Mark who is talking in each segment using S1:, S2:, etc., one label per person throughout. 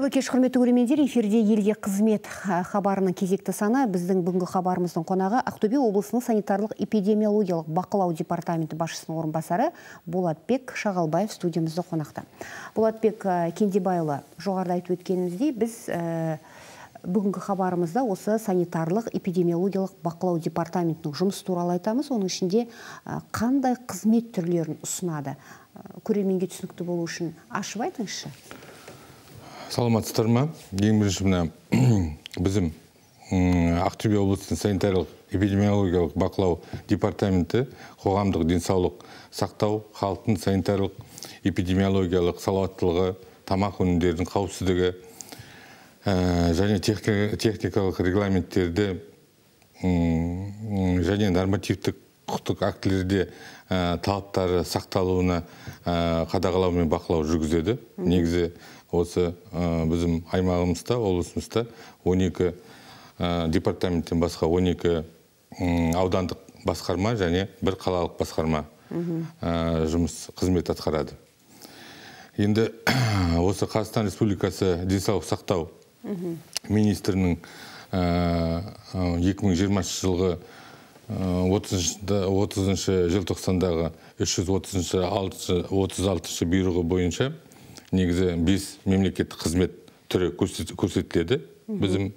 S1: қайырлы кеш құрметті көрермендер эфирде елге қызмет хабарының кезекті саны біздің бүгінгі хабарымыздың қонағы ақтөбе облысының санитарлық эпидемиологиялық бақылау департаменті басшысының орынбасары болатбек шағалбаев студиямызда қонақта болатбек кендебайұлы жоғарыда айтып өткеніміздей біз ә, бүгінгі хабарымызда осы санитарлық эпидемиологиялық бақылау департаментінің жұмысы туралы айтамыз оның ішінде қандай қызмет түрлерін ұсынады көрерменге түсінікті болу үшін ашып айтыңызшы
S2: саламатсыздар ма ең бірінші мына біздің ақтөбе облысының санитариялық эпидемиологиялық бақылау департаменті қоғамдық денсаулық сақтау халықтың санитарлық эпидемиологиялық салауаттылығы тамақ өнімдерінің қауіпсіздігі ә, және техникалық регламенттерді және нормативтік құқықтық актілерде ә, талаптары сақталуына ә, қадағалау мен бақылау жүргізеді негізі осы э, біздің аймағымызда облысымызда 12 э, департаменттен басқа 12 аудандық басқарма және бір қалалық басқарма э, жұмыс қызмет атқарады енді осы қазақстан республикасы денсаулық сақтау министрінің екі мың жиырмасыншы жылғы отызыншы желтоқсандағы үш жүз отыз алтыншы бұйрығы бойынша негізі бес мемлекеттік қызмет түрі көрсетіледі біздің ә,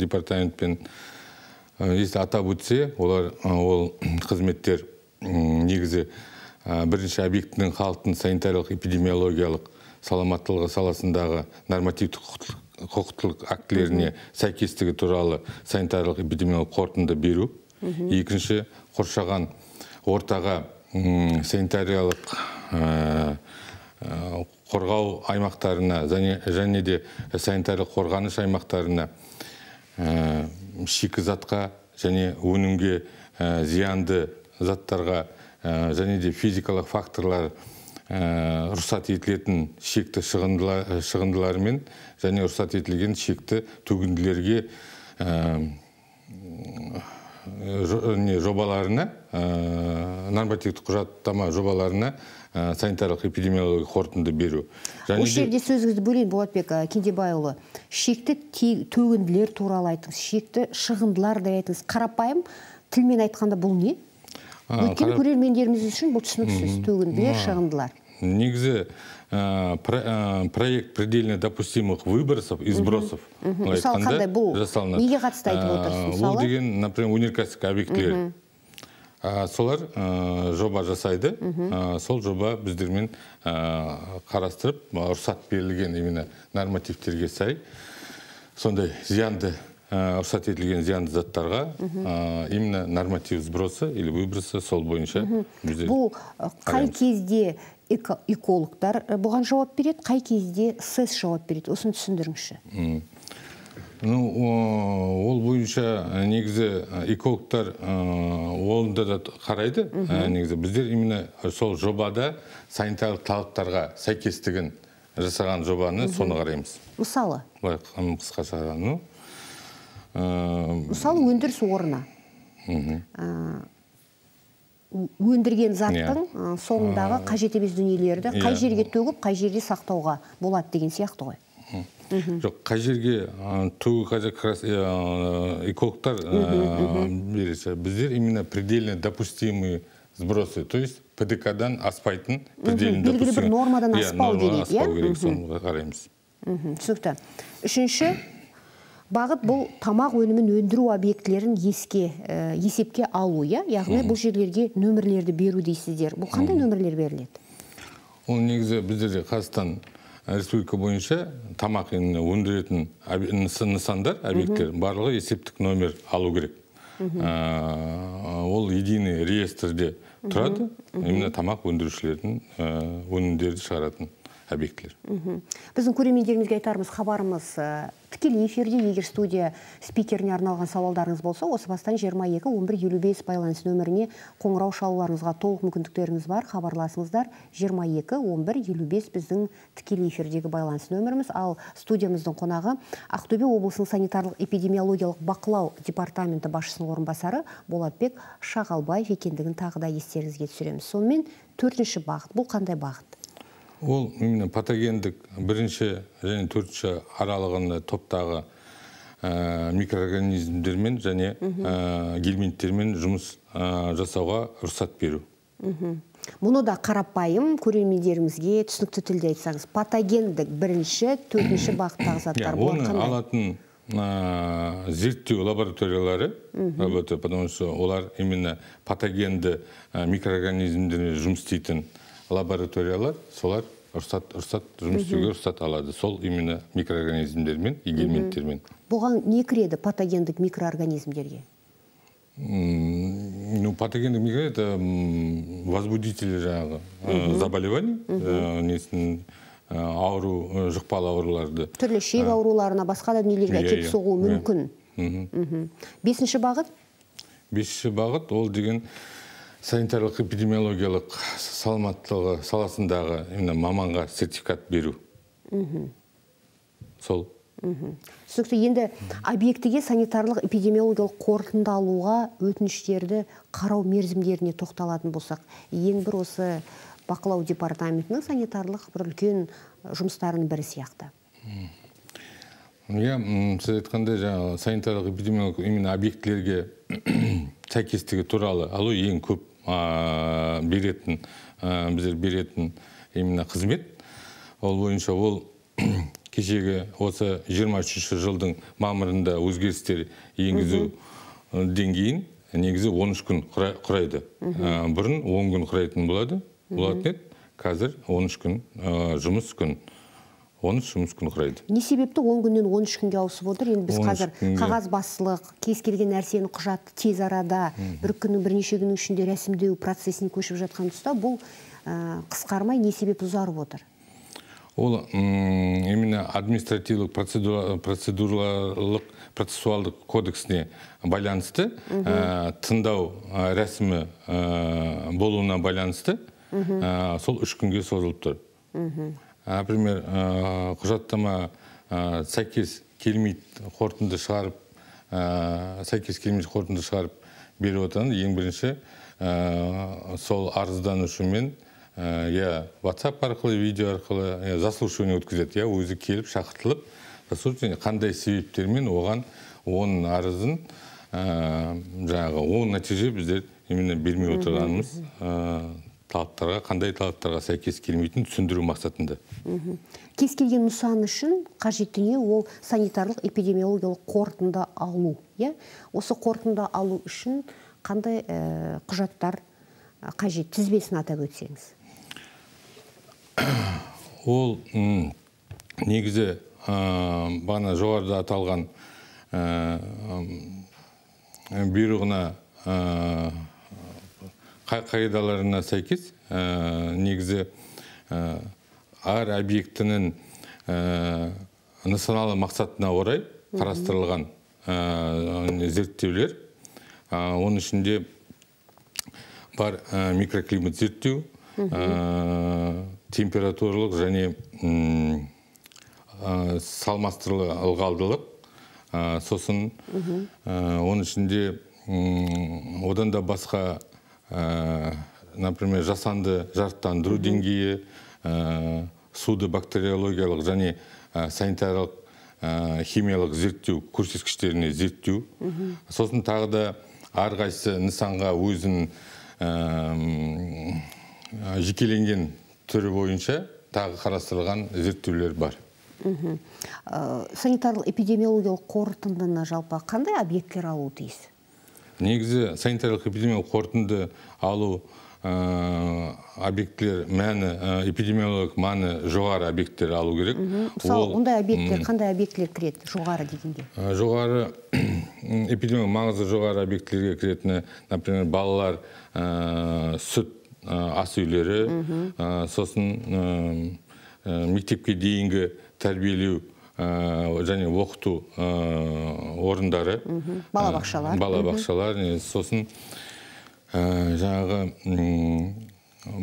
S2: департаментпен если атап өтсе олар ол қызметтер негізі ә, бірінші объектінің халықтың санитариялық эпидемиологиялық саламаттылығы саласындағы нормативтік құқықтық актілеріне сәйкестігі туралы санитарлық эпидемиологиялық қорытынды беру екінші қоршаған ортаға санитариялық қорғау аймақтарына және, де санитарлық қорғаныш аймақтарына э, шикізатқа және өнімге э, зиянды заттарға э, және де физикалық факторлар ә, рұқсат етілетін шекті шығындылар, шығындылармен және рұқсат етілген шекті төгінділерге жобаларына нормативтік құжаттама жобаларына Э, санитарлық эпидемиологиялық қорытынды беру және осы жерде
S1: сөзіңізді бөлейін болатбек э, кендебайұлы шекті төгінділер туралы айтыңыз шекті шығындылар деп айтыңыз қарапайым тілмен айтқанда бұл не өйткені көрермендеріміз үшін бұл түсініксіз төгінділер шығындылар
S2: негізі э, проект предельно допустимых выбросов и сбросов мысалы қандай бұл неге қатысты айтып отырсыз мысалы ол деген например өнеркәсіптік объектілер солар жоба жасайды сол жоба біздермен қарастырып рұқсат берілген именно нормативтерге сай сондай зиянды ұрсат етілген зиянды заттарға именно норматив сброса или выброса сол бойынша бұл
S1: қай кезде экологтар э, бұған жауап береді қай кезде сэс жауап береді Осын түсіндіріңізші
S2: ну ол бойынша э, негізі э, экологтар э, олында да қарайды негізі біздер именно сол жобада санитарлық талаптарға сәйкестігін жасаған жобаны соны қараймыз мысалы былай қысқаша ну мысалы
S1: өндіріс орны өндірген заттың иә. соңындағы қажет емес дүниелерді қай иә. жерге төгіп қай жерде сақтауға болады деген сияқты ғой
S2: жоқ қай жерге түгі қазір как раз экологтар береді біздер именно предельно допустимые сбросы то есть дан аспайтын предельно белгілі бір нормадан аспау керек иә керек соны қараймыз
S1: түсінікті үшінші бағыт бұл тамақ өнімін өндіру объектілерін еске э, есепке алу иә яғни бұл жерлерге нөмірлерді беру дейсіздер бұл қандай нөмірлер беріледі
S2: ол негізі біздерде қазақстан республика бойынша тамақ өндіретін нысандар объекттер барлығы есептік номер алу керек ол единый реестрде тұрады именно тамақ өндірушілердің өнімдерді шығаратын объектілер
S1: біздің көрермендерімізге айтарымыз хабарымыз э, тікелей эфирде егер студия спикеріне арналған сауалдарыңыз болса осы бастан 22 екі он бір елу бес байланыс нөміріне қоңырау шалуларыңызға толық мүмкіндіктеріңіз бар хабарласыңыздар 22 екі он бір елу бес біздің тікелей эфирдегі байланыс нөміріміз ал студиямыздың қонағы ақтөбе облысының санитарлық эпидемиологиялық бақылау департаменті басшысының орынбасары болатбек шағалбаев екендігін тағы да естеріңізге түсіреміз сонымен төртінші бағыт бұл қандай бағыт
S2: ол патогендік бірінші және төртінші аралығында топтағы ә, микроорганизмдермен және ә, гельминттермен жұмыс ә, жасауға рұқсат беру
S1: Үху. мұны да қарапайым көрермендерімізге түсінікті тілде айтсаңыз патогендік бірінші төртінші бағыттағы заттар оны
S2: алатын ә, зерттеу лабораториялары потому что олар именно патогенді ә, микроорганизмдермен жұмыс істейтін лабораториялар солар ұрсат рұқсат жұмыс істеуге рұқсат алады сол именно микроорганизмдермен гельминттермен
S1: бұған не кіреді патогендік микроорганизмдерге
S2: ну патогендік микро это возбудители жаңағы э, заболеваний э, несін э, ауру жұқпалы ауруларды түрлі ішек
S1: ауруларына басқа да дүниелерге әкеліп иә, иә. соғуы
S2: мүмкін
S1: бесінші бағыт
S2: бесінші бағыт ол деген санитарлық эпидемиологиялық саламаттылығы саласындағы именно маманға сертификат беру мхм сол мхм
S1: түсінікті енді объектіге санитарлық эпидемиологиялық қорытынды алуға өтініштерді қарау мерзімдеріне тоқталатын болсақ ең бір осы бақылау департаментінің санитарлық бір үлкен жұмыстарының бірі сияқты
S2: иә сіз айтқандай жаңағы санитарлық эпидемиологиялық именно объектілерге сәйкестігі туралы алу ең көп беретін біздер беретін именно қызмет ол бойынша ол кешегі осы 23 жылдың мамырында өзгерістер енгізу деңгейін негізі 13 күн құрайды бұрын 10 күн құрайтын болады болатын еді қазір 13 күн жұмыс күн он үш жұмыс күн құрайды
S1: не себепті он күннен он үш күнге ауысып отыр енді біз қазір қағазбастылық кез келген нәрсені құжатты тез арада бір күннің бірнеше күннің ішінде рәсімдеу процесіне көшіп жатқан тұста бұл қысқармай не себеп ұзарып отыр
S2: ол именно административтік процедуралық процессуалдық кодексіне байланысты ә, тыңдау рәсімі болуына байланысты сол үш күнге созылып тұр например э, құжаттама э, сәйкес келмейді қортынды шығарып э, сәйкес келмейді қортынды шығарып беріп отырғанда ең бірінші сол арызданушымен иә ватсап арқылы видео арқылы иә, заслушивание өткізеді өзі келіп шақытылып қандай себептермен оған оның арызын жағы жаңағы оң нәтиже біздер бермей отырғанымыз талаптарға қандай талаптарға сәйкес келмейтінін түсіндіру мақсатында
S1: кез келген нысан үшін қажет дүние ол санитарлық эпидемиологиялық қорытынды алу иә осы қорытынды алу үшін қандай э, құжаттар э, қажет тізбесін атап өтсеңіз
S2: ол негізі ә, бағана жоғарыда аталған э, бұйрығына қағидаларына сәйкес э, негізі э, әр объектінің э, нысаналы мақсатына орай қарастырылған зерттеулер оның ішінде бар микроклимат зерттеу ә, температуралық және ә, ылғалдылық сосын оның ішінде одан да басқа Э, например жасанды жарықтандыру деңгейі э, суды бактериологиялық және э, санитарлық химиялық зерттеу көрсеткіштеріне зерттеу сосын тағы да әрқайсысы нысанға өзінің жекеленген түрі бойынша тағы қарастырылған зерттеулер бар
S1: санитарлық эпидемиологиялық қорытындыны жалпы қандай объектілер алуы тиіс
S2: негізі санитариялық эпидемиялық қорытынды алу ә, объектілер мәні ә, эпидемиологиялық мәні жоғары объекттер алу керек мысалы ондай объектілер
S1: қандай объектілер кіреді жоғары дегенде
S2: ә, жоғары эпидемиялық маңызы жоғары объектілерге кіретіні например балалар ә, сүт ә, ас үйлері сосын мектепке дейінгі тәрбиелеу Э, және оқыту э, орындары балабақшалар балабақшалар сосын э, жаңағы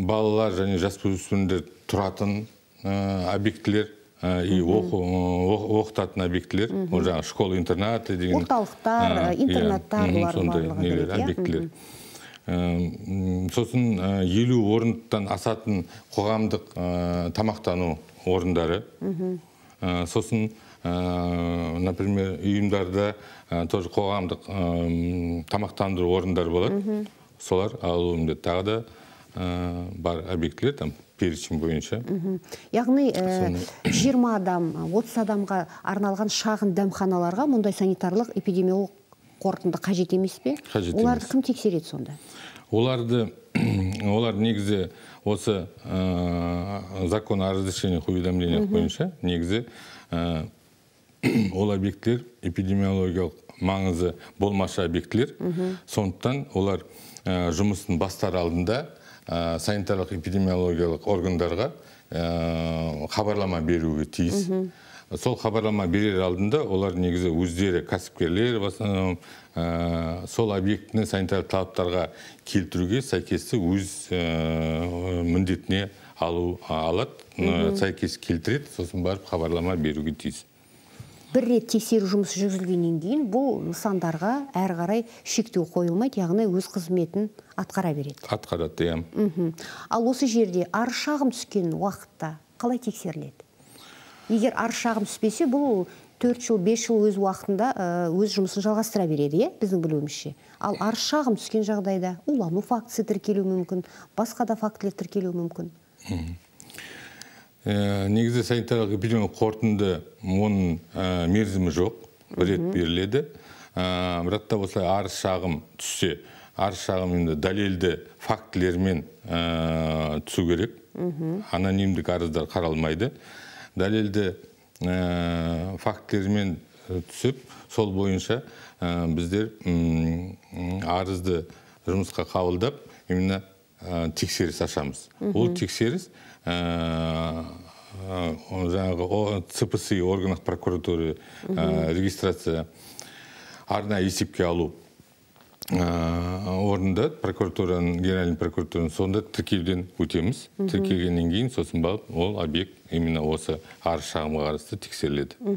S2: балалар және жасөспірімдер тұратын объектілер и оқытатын объектілер ол жаңағы школа интернаты деген орталықтар иә. интернаттар сондай иә? объектілер сосын елу орындықтан асатын қоғамдық тамақтану орындары Э, сосын э, например ұйымдарда э, тоже қоғамдық тамақтандыру орындары болады солар алуы тағы да бар объектілер там перечень бойынша
S1: яғни жиырма адам 30 адамға арналған шағын дәмханаларға мұндай санитарлық эпидемиолог қорытынды қажет емес пе қажет оларды кім тексереді сонда
S2: оларды олар негізі осы ә, закон о разрешениях уведомлениях бойынша негізі ә, ол объектілер эпидемиологиялық маңызы болмашы объектілер сондықтан олар ә, жұмысын бастар алдында ә, санитарлық эпидемиологиялық органдарға ә, хабарлама беруге тиіс сол хабарлама берер алдында олар негізі өздері кәсіпкерлер ә, сол объектіні санитарлық талаптарға келтіруге сәйкесті өз ә, міндетіне алу алады сәйкес келтіреді сосын барып хабарлама беруге тиіс
S1: бір рет тексеру жұмысы жүргізілгеннен кейін бұл нысандарға әрі қарай шектеу қойылмайды яғни өз қызметін атқара береді
S2: атқарады иә
S1: ал осы жерде арыз шағым түскен уақытта қалай тексеріледі егер арыз шағым түспесе бұл төрт жыл бес жыл өз уақытында э, өз жұмысын жалғастыра береді иә біздің білуімізше ал арыз шағым түскен жағдайда улану фактісі тіркелуі мүмкін басқа да фактілер тіркелуі мүмкін
S2: ә, негізі санитарлық эпидемиялық қорытынды оның э, мерзімі жоқ бір рет беріледі ә, бірақ та осылай арыз шағым түссе арыз шағым енді дәлелді фактілермен түсу керек анонимдік арыздар қаралмайды дәлелді фактілермен түсіп сол бойынша біздер арызды жұмысқа қабылдап именно тексеріс ашамыз ол тексеріс жаңағы цпси органах прокуратуры регистрация арнайы есепке алу орында прокуратураның генеральный прокуратураның сонда тіркеуден өтеміз тіркелгеннен кейін сосын барып ол объект именно осы арыз шағымға қатысты тексеріледі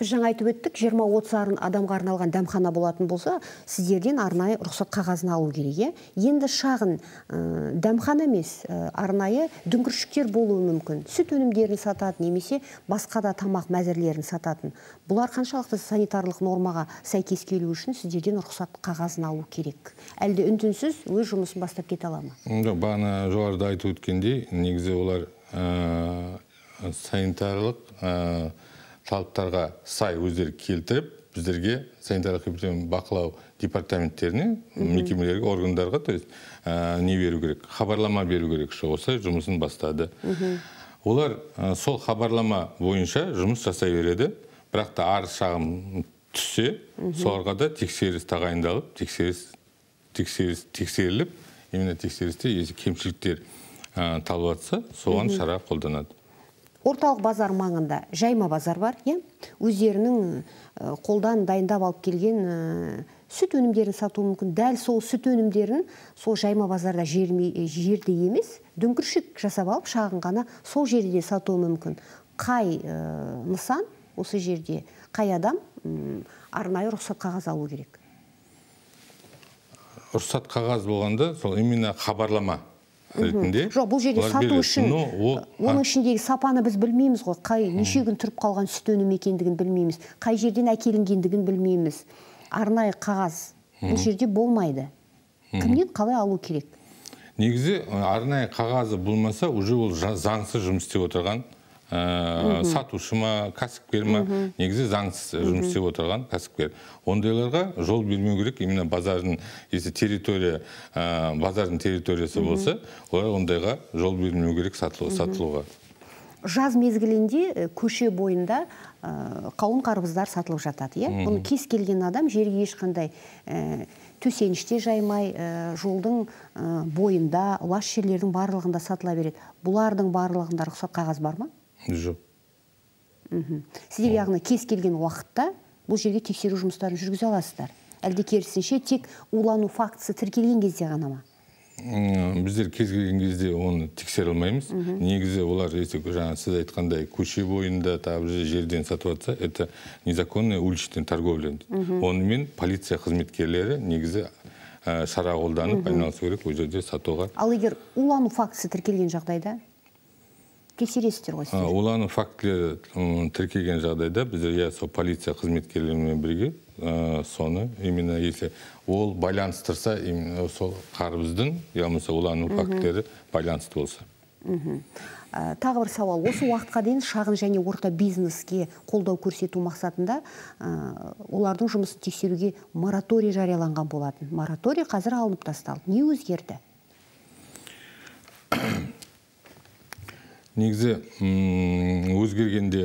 S1: біз жаңа айтып өттік жиырма отыз адамға арналған дәмхана болатын болса сіздерден арнайы рұқсат қағазын алу керек иә енді шағын ә, дәмхана емес ә, арнайы дүңгіршіктер болуы мүмкін сүт өнімдерін сататын немесе басқа да тамақ мәзірлерін сататын бұлар қаншалықты санитарлық нормаға сәйкес келу үшін сіздерден рұқсат қағазын алу керек әлде үн-түнсіз өз жұмысын бастап кете ала ма
S2: жоқ бағана жоғарыда айтып өткендей негізі олар Э, санитарлық ә, талаптарға сай өздері келтіріп біздерге санитарлық эпидемиологиялық бақылау департаменттеріне мекемелерге органдарға то есть э, не беру керек хабарлама беру керек осылай жұмысын бастады олар сол хабарлама бойынша жұмыс жасай береді бірақ та арыз шағым түссе соларға да тексеріс тағайындалып тексеріс тексеріс тексеріліп именно тексерісте если кемшіліктер табылып жатса соған шара қолданады
S1: орталық базар маңында жайма базар бар иә өздерінің қолдан дайындап алып келген сүт өнімдерін сатуы мүмкін дәл сол сүт өнімдерін сол жайма базарда жерме, жерде емес дүңкіршік жасап алып шағын ғана сол жерде сатуы мүмкін қай ә, нысан осы жерде қай адам ә, арнайы рұқсат қағаз алу керек
S2: рұқсат қағаз болғанда сол именно хабарлама ретінде жоқ бұл жерде сату үшін оның
S1: ішіндегі сапаны біз білмейміз ғой қай неше күн тұрып қалған сүт өнімі екендігін білмейміз қай жерден әкелінгендігін білмейміз арнайы қағаз бұл жерде болмайды кімнен қалай алу керек
S2: негізі арнайы қағазы болмаса уже ол заңсыз жұмыс істеп отырған ә, сатушы ма кәсіпкер ма негізі заңсыз жұмыс істеп отырған кәсіпкер ондайларға жол бермеу керек именно базардың если территория базардың территориясы болса олар ондайға жол бермеу керек сатылуға
S1: жаз мезгілінде э, көше бойында э, қауын қарбыздар сатылып жатады иә бұны кез келген адам жерге ешқандай ә, төсеніште жаймай жолдың бойында лас жерлердің барлығында сатыла береді бұлардың барлығында рұқсат қағаз бар ма жоқ сіздер яғни кез келген уақытта бұл жерге тексеру жұмыстарын жүргізе аласыздар әлде керісінше тек улану фактісі тіркелген кезде ғана ма
S2: біздер кез келген кезде оны тексере алмаймыз негізі олар если жаңа сіз айтқандай көше бойында тағы жерден сатып жатса это незаконная уличная торговля онымен полиция қызметкерлері негізі шара қолданып айналысу керек ол жерде сатуға
S1: ал егер улану фактісі тіркелген жағдайда тексересіздер ғой сіздер
S2: ол фактілері тіркелген жағдайда біздер иә сол полиция қызметкерлерімен бірге соны именно если ол байланыстырса именно сол қарбыздың я болмаса улану фактілері байланысты болса
S1: мхм ә, тағы бір сауал осы уақытқа дейін шағын және орта бизнеске қолдау көрсету мақсатында ә, олардың жұмысын тексеруге мораторий жарияланған болатын мораторий қазір алынып тасталды не өзгерді
S2: негізі өзгергенде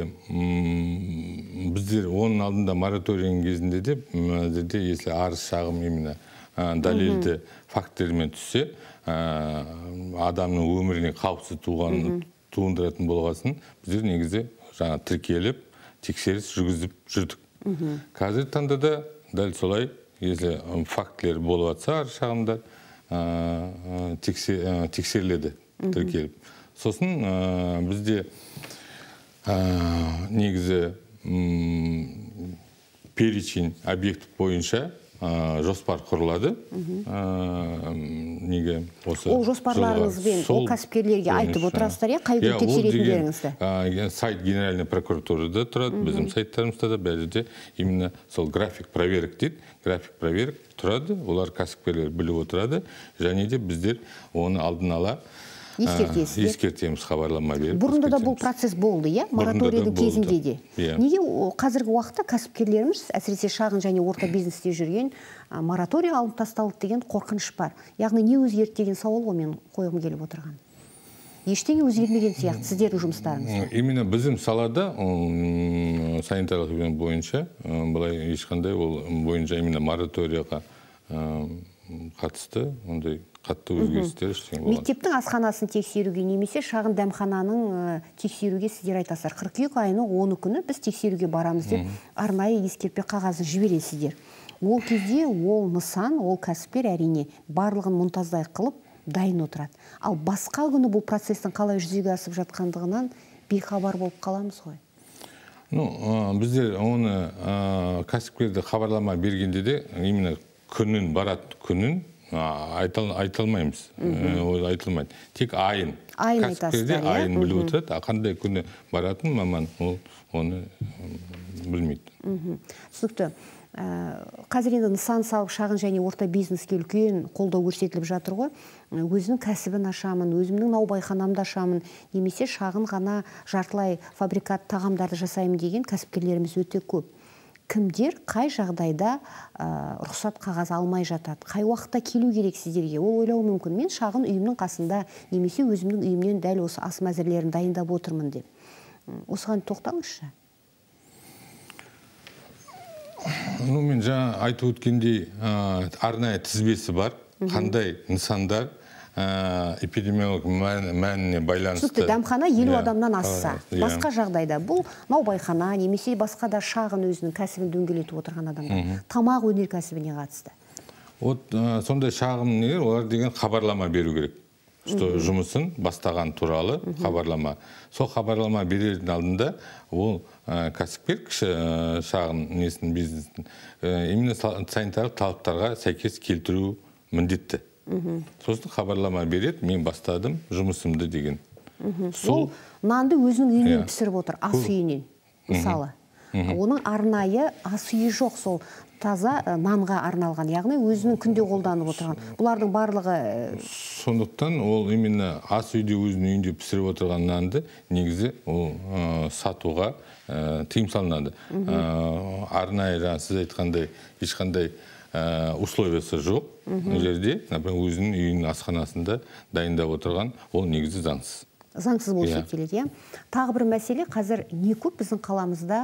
S2: біздер оның алдында мораторияның кезінде де біздерде если арыз шағым именно дәлелді фактілермен түссе адамның өміріне қауіпсіз туған туындыратын болғасын біздер негізі жаңа тіркеліп тексеріс жүргізіп жүрдік қазіргі таңда да дәл солай если фактілер болып жатса арыз шағымдар тексеріледі тіркеліп сосын ә, бізде ә, негізі ә, перечень объект бойынша ә, жоспар құрылады ә, неге осы ол жоспарларыңызбен ол
S1: кәсіпкерлерге айтып отырасыздар иә қай күні иә, тексеретіндеріңізді
S2: ә, иә, сайт генеральный прокуратурада тұрады біздің сайттарымызда да бәрі де именно сол график проверок дейді график проверок тұрады олар кәсіпкерлер біліп отырады және де біздер оны алдын ала ескертесіз ескертеміз хабарлама беріп бұрында
S1: да бұл процесс болды иә мораторийдің кезінде де иә. неге қазіргі уақытта кәсіпкерлеріміз әсіресе шағын және орта бизнесте жүрген моратория мораторий алып тасталды деген қорқыныш бар яғни не өзгерді деген сауал ғой мен қойғым келіп отырған ештеңе өзгермеген сияқты сіздердің жұмыстарыңыз
S2: именно біздің салада санитарлық бойынша былай ешқандай ол бойынша именно мораторияға қатысты ондай қатты өзгерістер ештеңе болған мектептің
S1: асханасын тексеруге немесе шағын дәмхананың тексеруге сіздер айтасыздар қыркүйек айының оны күні біз тексеруге барамыз деп арнайы ескертпе қағазын жібересіздер ол кезде ол нысан ол кәсіпкер әрине барлығын мұнтаздай қылып дайын отырады ал басқа күні бұл процестің қалай жүзеге асып жатқандығынан бейхабар болып қаламыз ғой
S2: ну ә, біздер оны ә, кәсіпкерді хабарлама бергенде де именно күнін барат күнін айта алмаймыз э, ол айтылмайды тек айын айын кәсіпкерде иә? айын біліп отырады а қандай күні баратын маман ол оны білмейді
S1: түсінікті э, қазір енді нысан салып шағын және орта бизнеске үлкен қолдау көрсетіліп жатыр ғой өзінің кәсібін ашамын өзімнің наубайханамды ашамын немесе шағын ғана жартылай фабрикат тағамдарды жасаймын деген кәсіпкерлеріміз өте көп кімдер қай жағдайда ә, рұқсат қағаз алмай жатады қай уақытта келу керек сіздерге ол ойлауы мүмкін мен шағын үйімнің қасында немесе өзімнің үйімнен дәл осы ас мәзірлерін дайындап отырмын деп осыған тоқталыңызшы
S2: ну мен жаңа айтып өткендей арнайы тізбесі бар қандай нысандар Э, эпидемиолог мән, мәніне байланысты түсінікті дәмхана елу yeah. Иә. адамнан асса yeah. Иә. басқа
S1: жағдайда бұл наубайхана немесе басқа да шағын өзінің кәсібін дөңгелетіп отырған адамдар mm -hmm. тамақ өнеркәсібіне қатысты
S2: вот ә, сондай шағын нелер олар деген хабарлама беру керек что жұмысын бастаған туралы хабарлама сол хабарлама берердің алдында ол ә, кәсіпкер кіші ә, шағын несін бизнестің именно санитарлық талаптарға сәйкес келтіру міндетті сосын хабарлама береді мен бастадым жұмысымды деген
S1: сол нанды өзінің үйінен иә. пісіріп отыр ас үйінен мысалы оның арнайы ас үйі жоқ сол таза нанға арналған яғни өзінің күнде қолданып отырған бұлардың барлығы
S2: сондықтан ол именно ас үйде өзінің үйінде пісіріп отырған нанды негізі ол сатуға ә, тыйым салынады арнайы сіз айтқандай ешқандай ә, э, условиясы жоқ жерде например өзінің үйінің асханасында дайындап отырған ол негізі заңсыз
S1: заңсыз болып иә. есептеледі иә тағы бір мәселе қазір не көп біздің қаламызда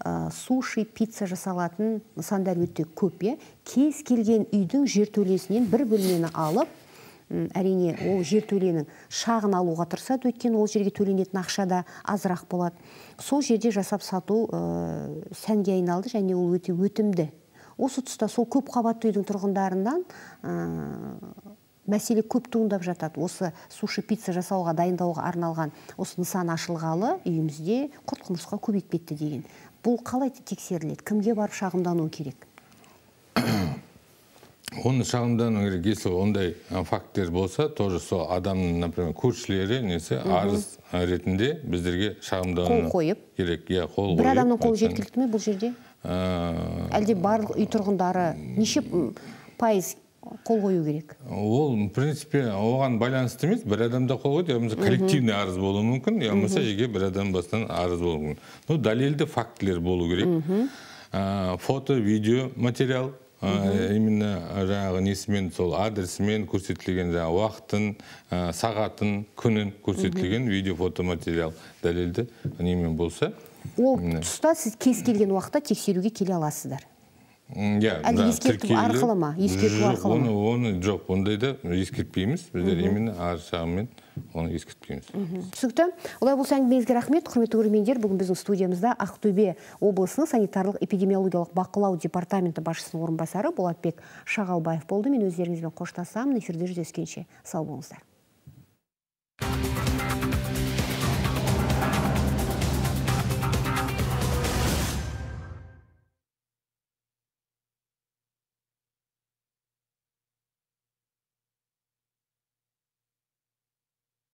S1: ә, суши пицца жасалатын нысандар өте көп иә кез келген үйдің жертөлесінен бір бөлмені алып әрине ол жертөленің шағын алуға тырысады өйткені ол жерге төленетін ақша да азырақ болады сол жерде жасап сату ә, сәнге айналды және ол өте өтімді осы тұста сол көп қабатты үйдің тұрғындарынан ә, мәселе көп туындап жатады осы суши пицца жасауға дайындауға арналған осы нысан ашылғалы үйімізде құрт құмырсқа көбейіп кетті деген бұл қалай тексеріледі кімге барып шағымдану керек
S2: оны шағымдану керек если ондай факттер болса тоже сол адамның например көршілері несі арыз ретінде біздерге шағымдану қол қойып керек иә қол бір адамның қолы
S1: жеткілікті ме бұл жерде Э, әлде барлық үй тұрғындары неше пайыз қол қою керек
S2: ол в принципе оған байланысты емес бір адам да қол қойды я коллективный арыз болуы мүмкін я болмаса жеке бір адам бастан арыз болуы мүмкін ну дәлелді фактілер болу керек э, фото видео материал ә, именно жаңағы несімен сол адресімен көрсетілген жаңағы уақытын сағатын күнін көрсетілген видео фото материал дәлелді немен болса
S1: ол тұста сіз кез келген уақытта тексеруге келе аласыздар
S2: иә әлде ескерту арқылы ма ескерту арқылы оны оны жоқ ондайда ескертпейміз біздер именно арыз шағыммен оны ескертпейміз
S1: түсінікті олай болса әңгімеңізге рахмет құрметті көрермендер бүгін біздің студиямызда ақтөбе облысының санитарлық эпидемиологиялық бақылау департаменті басшысының орынбасары болатбек шағалбаев болды мен өздеріңізбен қоштасамын эфирде жүздескенше сау болыңыздар